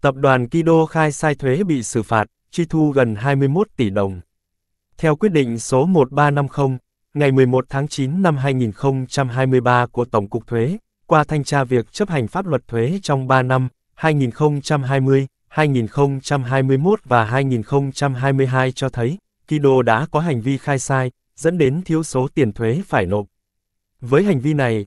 Tập đoàn Kido khai sai thuế bị xử phạt, chi thu gần 21 tỷ đồng. Theo quyết định số 1350, ngày 11 tháng 9 năm 2023 của Tổng cục Thuế, qua thanh tra việc chấp hành pháp luật thuế trong 3 năm 2020, 2021 và 2022 cho thấy, Kido đã có hành vi khai sai, dẫn đến thiếu số tiền thuế phải nộp. Với hành vi này,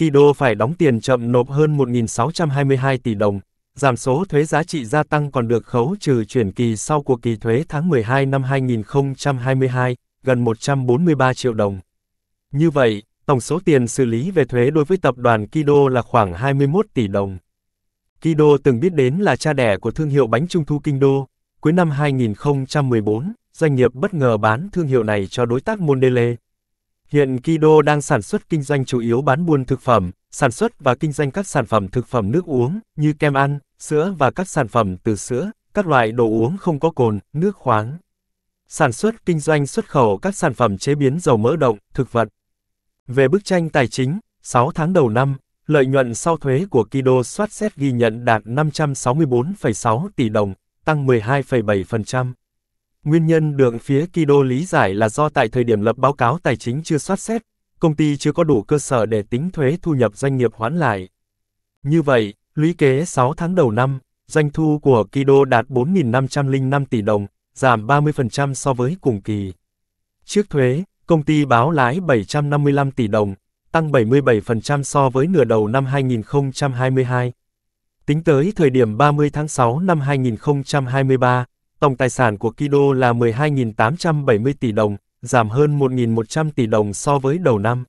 Kido phải đóng tiền chậm nộp hơn 1.622 tỷ đồng, giảm số thuế giá trị gia tăng còn được khấu trừ chuyển kỳ sau cuộc kỳ thuế tháng 12 năm 2022, gần 143 triệu đồng. Như vậy, tổng số tiền xử lý về thuế đối với tập đoàn Kido là khoảng 21 tỷ đồng. Kido từng biết đến là cha đẻ của thương hiệu bánh trung thu Kinh Đô. Cuối năm 2014, doanh nghiệp bất ngờ bán thương hiệu này cho đối tác Mondelez. Hiện Kido đang sản xuất kinh doanh chủ yếu bán buôn thực phẩm, sản xuất và kinh doanh các sản phẩm thực phẩm nước uống như kem ăn, sữa và các sản phẩm từ sữa, các loại đồ uống không có cồn, nước khoáng. Sản xuất kinh doanh xuất khẩu các sản phẩm chế biến dầu mỡ động, thực vật. Về bức tranh tài chính, 6 tháng đầu năm, lợi nhuận sau thuế của Kido soát xét ghi nhận đạt 564,6 tỷ đồng, tăng 12,7%. Nguyên nhân được phía Kido lý giải là do tại thời điểm lập báo cáo tài chính chưa soát xét, công ty chưa có đủ cơ sở để tính thuế thu nhập doanh nghiệp hoãn lại. Như vậy, lũy kế 6 tháng đầu năm, doanh thu của Kido đạt 4.505 tỷ đồng, giảm 30% so với cùng kỳ. Trước thuế, công ty báo lãi 755 tỷ đồng, tăng 77% so với nửa đầu năm 2022. Tính tới thời điểm 30 tháng 6 năm 2023, Tổng tài sản của Kido là 12.870 tỷ đồng, giảm hơn 1.100 tỷ đồng so với đầu năm.